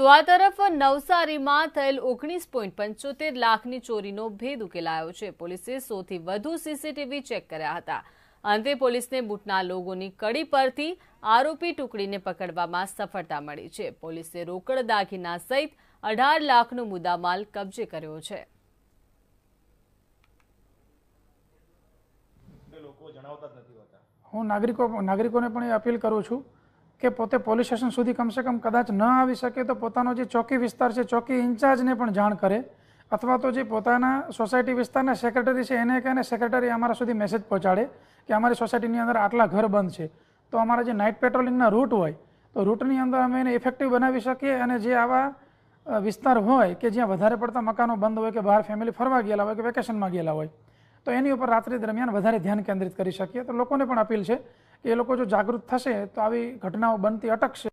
તો આ તરફ નવસારીમાં થયેલ ઓગણીસ પોઈન્ટ પંચોતેર લાખની ચોરીનો ભેદ ઉકેલાયો છે પોલીસે સૌથી વધુ સીસીટીવી ચેક કર્યા હતા અંતે પોલીસને બુટના લોગોની કડી પરથી આરોપી ટુકડીને પકડવામાં સફળતા મળી છે પોલીસે રોકડ દાગીના સહિત અઢાર લાખનો મુદ્દામાલ કબજે કર્યો છે હું નાગરિકો નાગરિકોને પણ અપીલ કરું છું કે પોતે પોલીસ સ્ટેશન સુધી કમસે કમ કદાચ ન આવી શકે તો પોતાનો જે ચોકી વિસ્તાર છે ચોકી ઇન્ચાર્જને પણ જાણ કરે અથવા તો જે પોતાના સોસાયટી વિસ્તારના સેક્રેટરી છે એને કહીને સેક્રેટરી અમારા સુધી મેસેજ પહોંચાડે કે અમારી સોસાયટીની અંદર આટલા ઘર બંધ છે તો અમારા જે નાઇટ પેટ્રોલિંગના રૂટ હોય તો રૂટની અંદર અમે એને ઇફેક્ટિવ બનાવી શકીએ અને જે આવા વિસ્તાર હોય કે જ્યાં વધારે પડતા મકાનો બંધ હોય કે બહાર ફેમિલી ફરવા ગયેલા હોય કે વેકેશનમાં ગયેલા હોય તો એની ઉપર રાત્રિ દરમિયાન વધારે ધ્યાન કેન્દ્રિત કરી શકીએ તો લોકોને પણ અપીલ છે એ લોકો જો જાગૃત થશે તો આવી ઘટનાઓ બનતી અટકશે